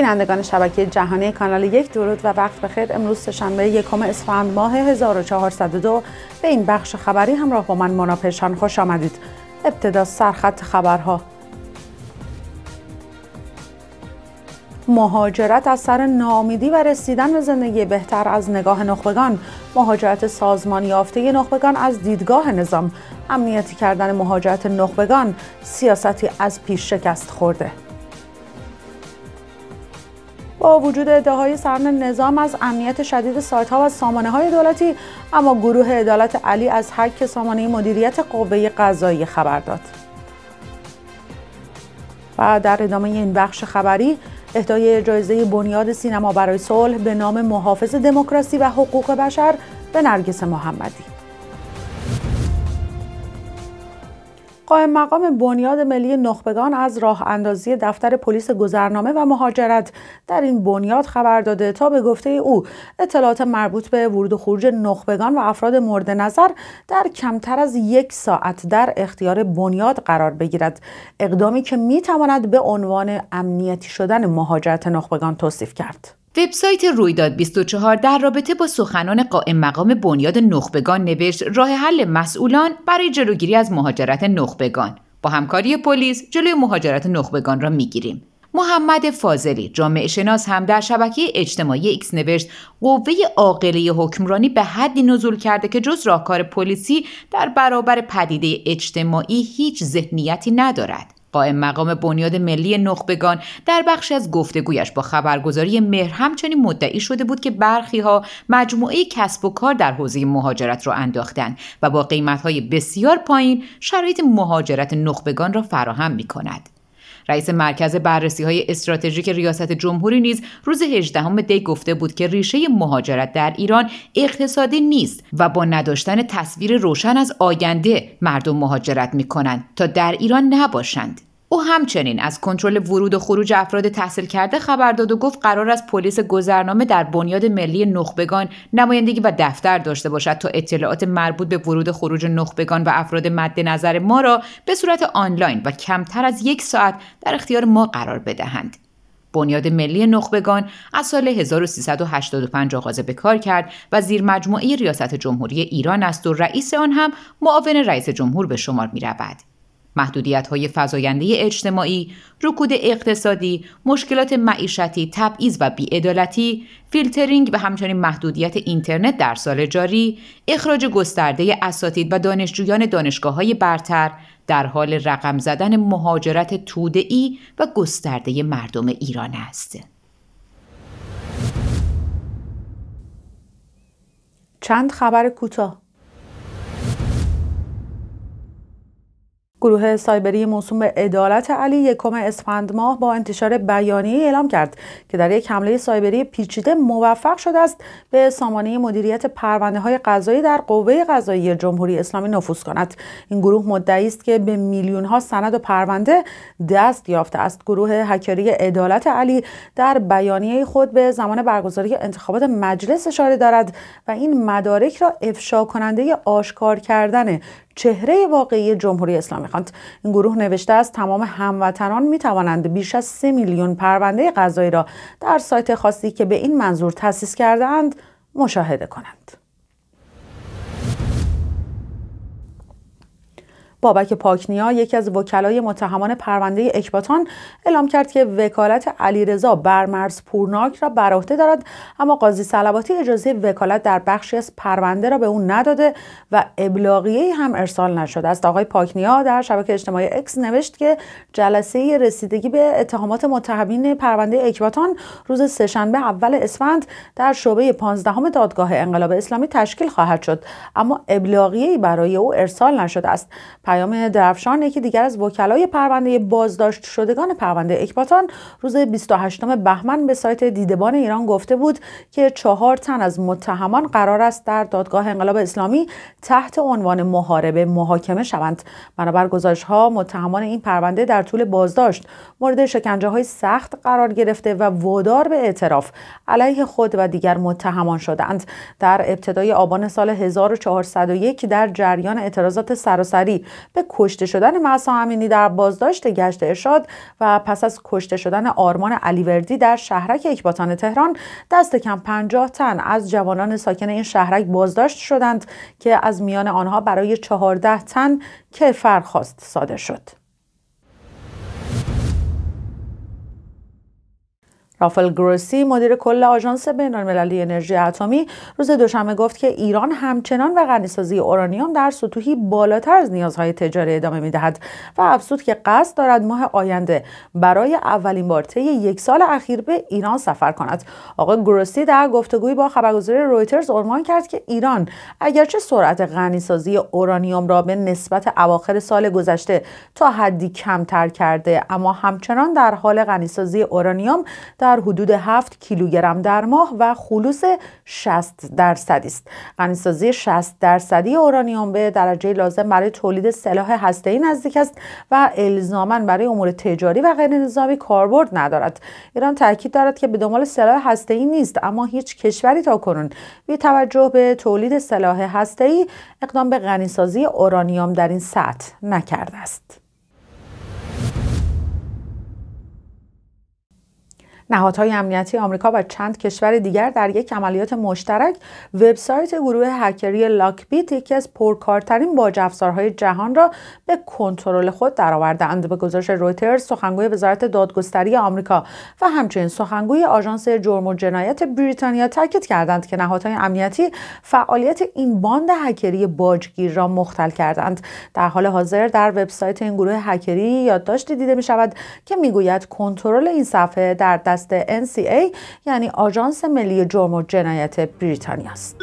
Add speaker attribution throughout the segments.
Speaker 1: بینندگان شبکه جهانی کانال یک درود و وقت بخیر امروز سهشنبه یکم اسفند ماه 1402 به این بخش خبری همراه با من مناپشان خوش آمدید ابتدا سرخط خبرها مهاجرت از سر نامیدی و رسیدن به زندگی بهتر از نگاه نخبگان مهاجرت سازمان یافته نخبگان از دیدگاه نظام امنیتی کردن مهاجرت نخبگان سیاستی از پیش شکست خورده با وجود ادعاهای سران نظام از امنیت شدید سایت ها و سامانه های دولتی اما گروه عدالت علی از هک سامانه مدیریت قوه قضایی خبر داد و در ادامه این بخش خبری اهدای جایزه بنیاد سینما برای صلح به نام محافظ دموکراسی و حقوق بشر به نرگس محمدی قائم مقام بنیاد ملی نخبگان از راه اندازی دفتر پلیس گذرنامه و مهاجرت در این بنیاد خبر داده تا به گفته او اطلاعات مربوط به ورود و خروج نخبگان و افراد مورد نظر در کمتر از یک ساعت در اختیار بنیاد قرار بگیرد اقدامی که میتواند به عنوان امنیتی شدن مهاجرت نخبگان توصیف کرد
Speaker 2: وبسایت رویداد 24 در رابطه با سخنان قائم مقام بنیاد نخبگان نوشت راه حل مسئولان برای جلوگیری از مهاجرت نخبگان با همکاری پلیس جلوی مهاجرت نخبگان را میگیریم محمد فاضلی جامعه شناس هم در شبکه اجتماعی ایکس نوشت قوه عاقله حکمرانی به حدی نزول کرده که جز راهکار پلیسی در برابر پدیده اجتماعی هیچ ذهنیتی ندارد قائم مقام بنیاد ملی نخبگان در بخشی از گفتگویش با خبرگزاری مهر همچنین مدعی شده بود که برخی ها مجموعه کسب و کار در حوزه مهاجرت را انداختند و با قیمتهای بسیار پایین شرایط مهاجرت نخبگان را فراهم می کند. رئیس مرکز بررسی های استراتژیک ریاست جمهوری نیز روز 18 دی گفته بود که ریشه مهاجرت در ایران اقتصادی نیست و با نداشتن تصویر روشن از آینده مردم مهاجرت می کنند تا در ایران نباشند. او همچنین از کنترل ورود و خروج افراد تحصیل کرده خبر داد و گفت قرار است پلیس گذرنامه در بنیاد ملی نخبگان نمایندگی و دفتر داشته باشد تا اطلاعات مربوط به ورود و خروج نخبگان و افراد مد نظر ما را به صورت آنلاین و کمتر از یک ساعت در اختیار ما قرار بدهند. بنیاد ملی نخبگان از سال 1385 آغاز به کار کرد و زیر مجموعه ریاست جمهوری ایران است و رئیس آن هم معاون رئیس جمهور به شمار می رود. محدودیت های فضاینده اجتماعی، رکود اقتصادی، مشکلات معیشتی، تبعیض و بیعدالتی، فیلترینگ و همچنین محدودیت اینترنت در سال جاری، اخراج گسترده اساتید و دانشجویان دانشگاه های برتر در حال رقم زدن مهاجرت ای و گسترده مردم ایران است.
Speaker 1: چند خبر کوتاه گروه سایبری موسوم به عدالت علی یکم اسفند ماه با انتشار بیانیه اعلام کرد که در یک حمله سایبری پیچیده موفق شده است به سامانه مدیریت پرونده های قضایی در قوه قضایی جمهوری اسلامی نفوذ کند این گروه مدعی است که به میلیون ها سند و پرونده دست یافته است گروه هکری عدالت علی در بیانیه خود به زمان برگزاری انتخابات مجلس اشاره دارد و این مدارک را افشا کننده آشکار کردن چهره واقعی جمهوری اسلامی خواند این گروه نوشته است تمام هموطنان می توانند بیش از 3 میلیون پرونده قضایی را در سایت خاصی که به این منظور تأسیس کرده اند مشاهده کنند بابک پاکنیا یکی از وکلای متهمان پرونده اکباتان اعلام کرد که وکالت علیرضا برمرز پورناک را بر عهده دارد اما قاضی صلباتی اجازه وکالت در بخشی از پرونده را به او نداده و ابلاغیه هم ارسال نشده است آقای پاکنیا در شبکه اجتماعی اکس نوشت که جلسه رسیدگی به اتهامات متهمین پرونده اکباتان روز سهشنبه اول اسفند در شعبه 15 دادگاه انقلاب اسلامی تشکیل خواهد شد اما ابلاغیه‌ای برای او ارسال نشده است پیام درفشان یکی دیگر از وکلای پرونده بازداشت شدگان پرونده اکباتان روز 28 بهمن به سایت دیدبان ایران گفته بود که چهار تن از متهمان قرار است در دادگاه انقلاب اسلامی تحت عنوان محاربه محاکمه شوند بنابر گزارش ها متهمان این پرونده در طول بازداشت مورد شکنجه های سخت قرار گرفته و وادار به اعتراف علیه خود و دیگر متهمان شدند در ابتدای آبان سال 1401 در جریان اعتراضات سراسری به کشته شدن مسا امینی در بازداشت گشت ارشاد و پس از کشته شدن آرمان علیوردی در شهرک اکباتان تهران دست کم 50 تن از جوانان ساکن این شهرک بازداشت شدند که از میان آنها برای 14 تن که فرخواست صادر شد رافل گروسی مدیر کل آژانس بینالمللی انرژی اتمی روز دوشنبه گفت که ایران همچنان به غنیسازی اورانیوم در سطوحی بالاتر از نیازهای تجاری ادامه میدهد و افزود که قصد دارد ماه آینده برای اولین بار طی یک سال اخیر به ایران سفر کند آقای گروسی در گفتگویی با خبرگزاری رویترز عنوان کرد که ایران اگرچه سرعت غنیسازی اورانیوم را به نسبت اواخر سال گذشته تا حدی کمتر کرده اما همچنان در حال غنیسازی اورانیوم در در حدود 7 کیلوگرم در ماه و خلوص 60 درصدی است غنیسازی 60 درصدی اورانیوم به درجه لازم برای تولید سلاح هسته‌ای نزدیک است و الزاما برای امور تجاری و غیر نظامی کاربرد ندارد ایران تاکید دارد که به دنبال سلاح هسته‌ای نیست اما هیچ کشوری تاکنون بی توجه به تولید سلاح هسته‌ای اقدام به غنیسازی اورانیوم در این سطح نکرده است نهادهای امنیتی آمریکا و چند کشور دیگر در یک عملیات مشترک وبسایت گروه هکری لاکبیت یکی از پرکارترین باجافزارهای جهان را به کنترل خود درآوردند به گزارش رویترز سخنگوی وزارت دادگستری آمریکا و همچنین سخنگوی آژانس جرم و جنایت بریتانیا تاکید کردند که نهادهای امنیتی فعالیت این باند هکری باجگیر را مختل کردند در حال حاضر در وبسایت این گروه هکری یادداشتی دیده می شود که میگوید کنترل این صفحه در دست دست NCA یعنی آژانس ملی جرم و جنایت بریتانیا است.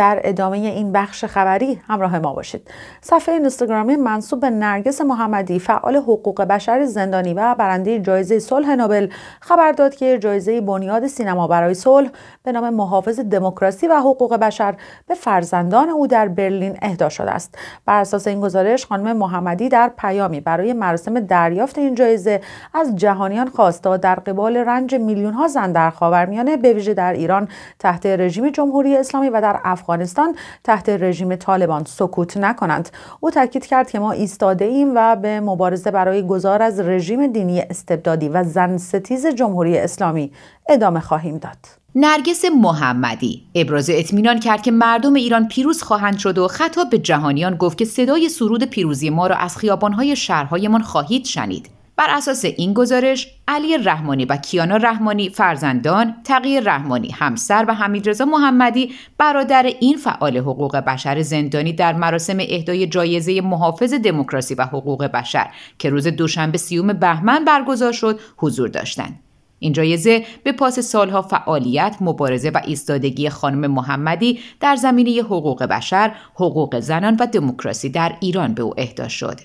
Speaker 1: در ادامه این بخش خبری همراه ما باشید صفحه اینستاگرامی منصوب به نرگس محمدی فعال حقوق بشر زندانی و برنده جایزه صلح نوبل خبر داد که جایزه بنیاد سینما برای صلح به نام محافظ دموکراسی و حقوق بشر به فرزندان او در برلین اهدا شده است بر اساس این گزارش خانم محمدی در پیامی برای مراسم دریافت این جایزه از جهانیان خواست تا در قبال رنج میلیونها زن در خاورمیانه به ویژه در ایران تحت رژیم جمهوری اسلامی و در افغان افغانستان تحت رژیم طالبان سکوت نکنند او تاکید کرد که ما ایستاده ایم و به مبارزه برای گذار از رژیم دینی استبدادی و زن ستیز جمهوری اسلامی ادامه
Speaker 2: خواهیم داد نرگس محمدی ابراز اطمینان کرد که مردم ایران پیروز خواهند شد و خطاب به جهانیان گفت که صدای سرود پیروزی ما را از خیابانهای شهرهایمان خواهید شنید بر اساس این گزارش علی رحمانی و کیانا رحمانی فرزندان تقی رحمانی همسر و حمیدرضا محمدی برادر این فعال حقوق بشر زندانی در مراسم اهدای جایزه محافظ دموکراسی و حقوق بشر که روز دوشنبه سیوم بهمن برگزار شد حضور داشتند این جایزه به پاس سالها فعالیت، مبارزه و ایستادگی خانم محمدی در زمینه حقوق بشر، حقوق زنان و دموکراسی در ایران به او اهدا شد.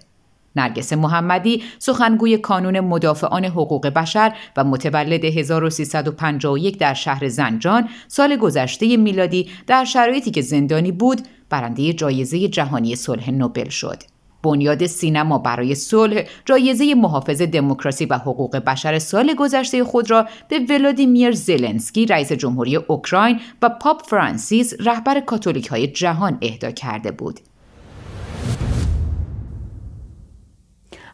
Speaker 2: نرگس محمدی سخنگوی کانون مدافعان حقوق بشر و متولد 1351 در شهر زنجان سال گذشته میلادی در شرایطی که زندانی بود برنده جایزه جهانی صلح نوبل شد. بنیاد سینما برای صلح جایزه محافظ دموکراسی و حقوق بشر سال گذشته خود را به ولادیمیر زلنسکی رئیس جمهوری اوکراین و پاپ فرانسیس رهبر کاتولیک های جهان اهدا کرده بود.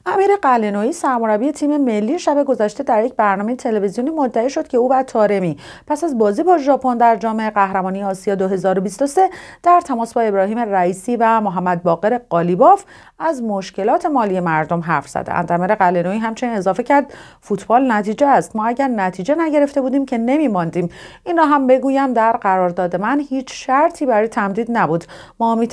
Speaker 1: امیر قلنوی سرمربی تیم ملی شب گذشته در یک برنامه تلویزیونی مدعی شد که او و تارمی پس از بازی با ژاپن در جام قهرمانی آسیا 2023 در تماس با ابراهیم رئیسی و محمد باقر قالیباف از مشکلات مالی مردم حرف زده امیر قلنوی همچنین اضافه کرد فوتبال نتیجه است ما اگر نتیجه نگرفته بودیم که نمیماندیم این را هم بگویم در قرارداد من هیچ شرطی برای تمدید نبود ما می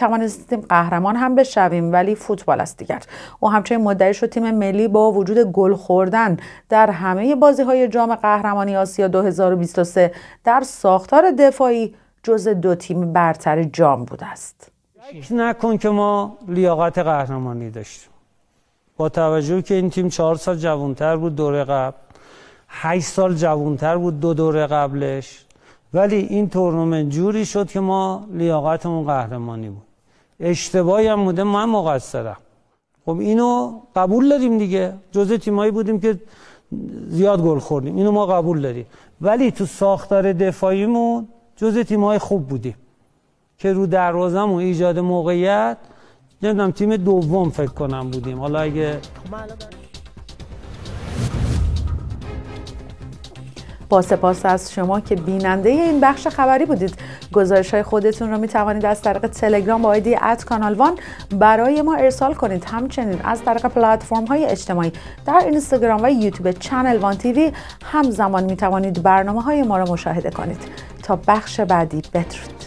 Speaker 1: قهرمان هم بشویم ولی فوتبال است دیگر او همچنین مدعی شد تیم ملی با وجود گل خوردن در همه بازی های جام قهرمانی آسیا 2023 در ساختار دفاعی جز دو تیم برتر جام بوده است شک نکن که ما لیاقت قهرمانی داشتیم با توجه که این تیم چهار سال جوانتر بود دوره قبل هشت سال جوانتر بود دو دوره قبلش ولی این تورنمنت جوری شد که ما لیاقتمون قهرمانی بود اشتباهی هم بوده من مقصرم خب اینو قبول داریم دیگه جزء تیمایی بودیم که زیاد گل خوردیم اینو ما قبول داریم ولی تو ساختار دفاعیمون جزء تیمای خوب بودیم که رو دروازمون ایجاد موقعیت نمیدونم تیم دوم فکر کنم بودیم حالا اگه با سپاس از شما که بیننده این بخش خبری بودید گزارش های خودتون رو می توانید از طریق تلگرام با آیدی ات کانال وان برای ما ارسال کنید همچنین از طریق پلتفرم های اجتماعی در اینستاگرام و یوتیوب چنل وان تیوی همزمان می توانید برنامه های ما را مشاهده کنید تا بخش بعدی بدرود